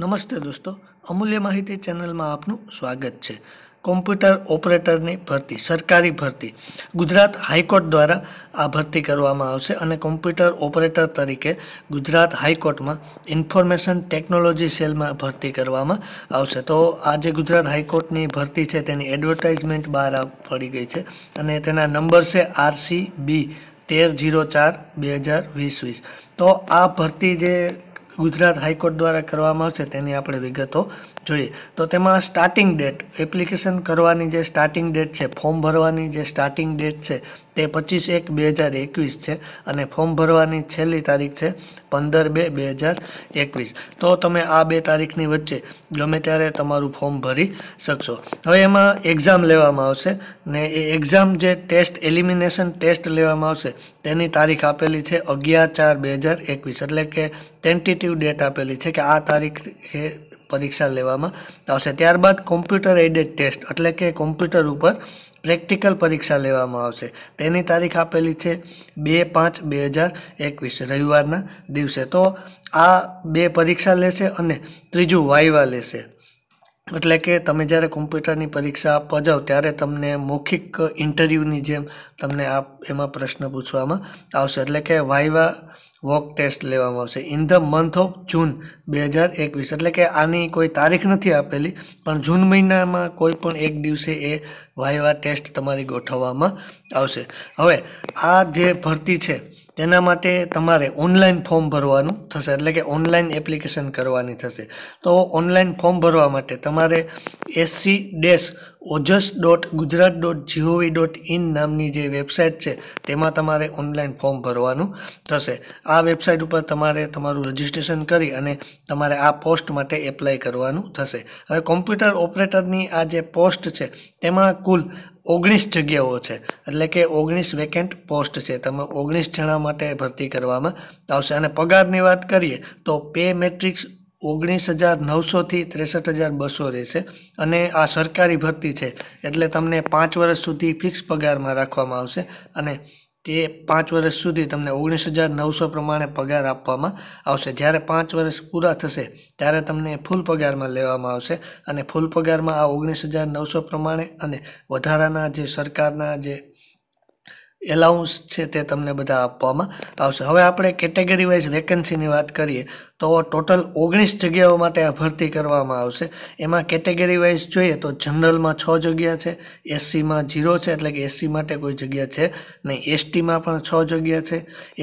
નમસ્તે દોસ્તો અમૂલ્ય માહિતી ચેનલમાં આપનું સ્વાગત છે કોમ્પ્યુટર ઓપરેટરની ભરતી સરકારી ભરતી ગુજરાત હાઈકોર્ટ દ્વારા આ ભરતી કરવામાં આવશે અને કોમ્પ્યુટર ઓપરેટર તરીકે ગુજરાત હાઈકોર્ટમાં ઇન્ફોર્મેશન ટેકનોલોજી સેલમાં ભરતી કરવામાં આવશે તો આ જે ગુજરાત હાઈકોર્ટની ભરતી છે તેની એડવર્ટાઇઝમેન્ટ બહાર પડી ગઈ છે અને તેના નંબર છે આરસી બી તેર જીરો ચાર બે હજાર વીસ વીસ તો આ ભરતી જે ગુજરાત હાઈકોર્ટ દ્વારા કરવામાં આવશે તેની આપણે વિગતો જોઈએ તો તેમાં સ્ટાર્ટિંગ ડેટ એપ્લિકેશન કરવાની જે સ્ટાર્ટિંગ ડેટ છે ફોર્મ ભરવાની જે સ્ટાર્ટિંગ ડેટ છે તે પચીસ એક બે હજાર એકવીસ છે અને ફોર્મ ભરવાની છેલ્લી તારીખ છે પંદર બે બે હજાર એકવીસ તો તમે આ બે તારીખની વચ્ચે ગમે ત્યારે તમારું ફોર્મ ભરી શકશો હવે એમાં એક્ઝામ લેવામાં આવશે ને એ એક્ઝામ જે ટેસ્ટ એલિમિનેશન ટેસ્ટ લેવામાં આવશે તેની તારીખ આપેલી છે અગિયાર ચાર બે હજાર એકવીસ એટલે કે ટેન્ટેટિવ ટેન્ટેટિવ ડેટ આપેલી છે કે આ તારીખે પરીક્ષા લેવામાં આવશે ત્યારબાદ કોમ્પ્યુટર એડેડ ટેસ્ટ એટલે કે કોમ્પ્યુટર ઉપર પ્રેક્ટિકલ પરીક્ષા લેવામાં આવશે તેની તારીખ આપેલી છે બે પાંચ બે હજાર એકવીસ રવિવારના દિવસે તો આ બે પરીક્ષા લેશે અને ત્રીજું વાયવા લેશે એટલે કે તમે જ્યારે કોમ્પ્યુટરની પરીક્ષા આપવા જાઓ ત્યારે તમને મૌખિક ઇન્ટરવ્યૂની જેમ તમને આ એમાં પ્રશ્ન પૂછવામાં આવશે એટલે કે વાઇવા વોક ટેસ્ટ લેવામાં આવશે in the month of June બે હજાર એકવીસ એટલે કે આની કોઈ તારીખ નથી આપેલી પણ જૂન મહિનામાં કોઈ પણ એક દિવસે એ વાયવા ટેસ્ટ તમારી ગોઠવવામાં આવશે હવે આ જે ભરતી છે તેના માટે તમારે ઓનલાઈન ફોર્મ ભરવાનું થશે એટલે કે ઓનલાઈન એપ્લિકેશન કરવાની થશે તો ઓનલાઈન ફોર્મ ભરવા માટે તમારે SC dash OJAS dot Gujarat dot GOV dot in નામની જે વેબસાઇટ છે તેમાં તમારે ઓનલાઈન ફોર્મ ભરવાનું થશે આ વેબસાઇટ ઉપર તમારે તમારું રજીસ્ટ્રેશન કરી અને તમારે આ પોસ્ટ માટે એપ્લાય કરવાનું થશે હવે કોમ્પ્યુટર ઓપરેટરની આ જે પોસ્ટ છે તેમાં કુલ ઓગણીસ જગ્યાઓ છે એટલે કે ઓગણીસ વેકેન્ટ પોસ્ટ છે તમે ઓગણીસ જણા માટે ભરતી કરવામાં આવશે અને પગારની વાત કરીએ તો પે મેટ્રિક્સ ઓગણીસ હજાર નવસોથી ત્રેસઠ હજાર બસો રહેશે અને આ સરકારી ભરતી છે એટલે તમને પાંચ વર્ષ સુધી ફિક્સ પગારમાં રાખવામાં આવશે અને તે પાંચ વર્ષ સુધી તમને ઓગણીસ હજાર નવસો પ્રમાણે પગાર આપવામાં આવશે જ્યારે પાંચ વર્ષ પૂરા થશે ત્યારે તમને ફૂલ પગારમાં લેવામાં આવશે અને ફૂલ પગારમાં આ ઓગણીસ હજાર નવસો પ્રમાણે અને વધારાના જે સરકારના જે એલાઉન્સ છે તે તમને બધા આપવામાં આવશે હવે આપણે કેટેગરી વાઇઝ વેકન્સીની વાત કરીએ તો ટોટલ ઓગણીસ જગ્યાઓ માટે આ ભરતી કરવામાં આવશે એમાં કેટેગરી વાઇઝ જોઈએ તો જનરલમાં છ જગ્યા છે એસસીમાં જીરો છે એટલે કે એસસી માટે કોઈ જગ્યા છે નહીં એસટીમાં પણ છ જગ્યા છે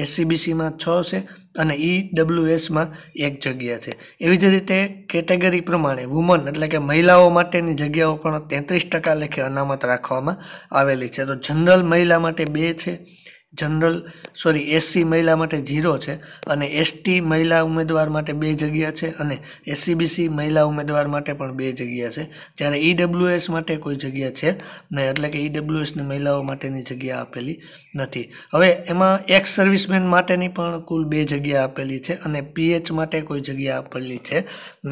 એસસીબીસીમાં છ છે અને ઈ એસમાં એક જગ્યા છે એવી જ રીતે કેટેગરી પ્રમાણે વુમન એટલે કે મહિલાઓ માટેની જગ્યાઓ પણ તેત્રીસ ટકા લેખે અનામત રાખવામાં આવેલી છે તો જનરલ મહિલા માટે બે છે જનરલ સોરી એસસી મહિલા માટે ઝીરો છે અને એસટી મહિલા ઉમેદવાર માટે બે જગ્યા છે અને એસસીબીસી મહિલા ઉમેદવાર માટે પણ બે જગ્યા છે જ્યારે ઈડબ્લ્યુએસ e માટે કોઈ જગ્યા છે નહીં એટલે કે ઈડબ્લ્યુએસને e મહિલાઓ માટેની જગ્યા આપેલી નથી હવે એમાં એક્સ સર્વિસમેન માટેની પણ કુલ બે જગ્યા આપેલી છે અને પીએચ માટે કોઈ જગ્યા આપેલી છે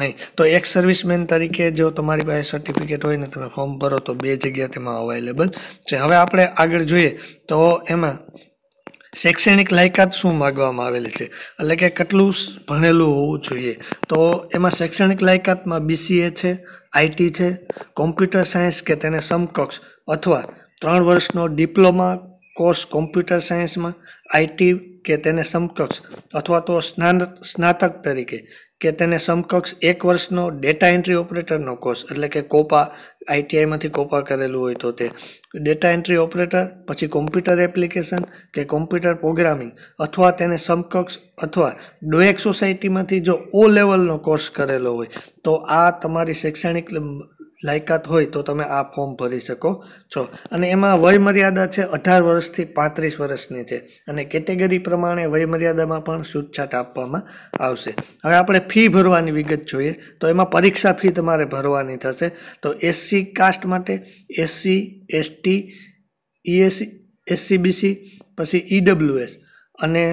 નહીં તો એક્સ સર્વિસમેન તરીકે જો તમારી પાસે સર્ટિફિકેટ હોય ને તમે ફોર્મ ભરો તો બે જગ્યા તેમાં અવેલેબલ છે હવે આપણે આગળ જોઈએ તો એમાં શૈક્ષણિક લાયકાત શું માગવામાં આવેલી છે એટલે કે કેટલું ભણેલું હોવું જોઈએ તો એમાં શૈક્ષણિક લાયકાતમાં બીસીએ છે આઈટી છે કોમ્પ્યુટર સાયન્સ કે તેને સમકક્ષ અથવા ત્રણ વર્ષનો ડિપ્લોમા કોર્સ કોમ્પ્યુટર સાયન્સમાં આઈટી કે તેને સમકક્ષ અથવા તો સ્નાન સ્નાતક તરીકે કે તેને સમકક્ષ એક વર્ષનો ડેટા એન્ટ્રી ઓપરેટરનો કોર્સ એટલે કે કોપા આઈટીઆઈમાંથી કોપા કરેલું હોય તો તે ડેટા એન્ટ્રી ઓપરેટર પછી કોમ્પ્યુટર એપ્લિકેશન કે કોમ્પ્યુટર પ્રોગ્રામિંગ અથવા તેને સમકક્ષ અથવા ડોએક સોસાયટીમાંથી જો ઓ લેવલનો કોર્સ કરેલો હોય તો આ તમારી શૈક્ષણિક લાયકાત હોય તો તમે આ ફોર્મ ભરી શકો છો અને એમાં વયમર્યાદા છે અઢાર વર્ષથી પાંત્રીસ વર્ષની છે અને કેટેગરી પ્રમાણે વયમર્યાદામાં પણ છૂટછાટ આપવામાં આવશે હવે આપણે ફી ભરવાની વિગત જોઈએ તો એમાં પરીક્ષા ફી તમારે ભરવાની થશે તો એસસી કાસ્ટ માટે એસસી એસટી ઈએસસી એસસીબીસી પછી ઈડબ્લ્યુએસ e અને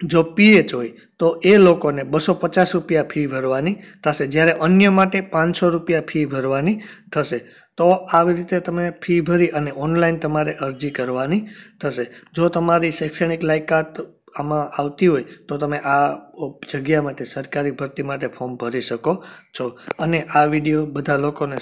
જો પીએચ હોય તો એ લોકોને બસો પચાસ રૂપિયા ફી ભરવાની થશે જ્યારે અન્ય માટે પાંચસો રૂપિયા ફી ભરવાની થશે તો આવી રીતે તમે ફી ભરી અને ઓનલાઈન તમારે અરજી કરવાની થશે જો તમારી શૈક્ષણિક લાયકાત આમાં આવતી હોય તો તમે આ જગ્યા માટે સરકારી ભરતી માટે ફોર્મ ભરી શકો છો અને આ વિડીયો બધા લોકોને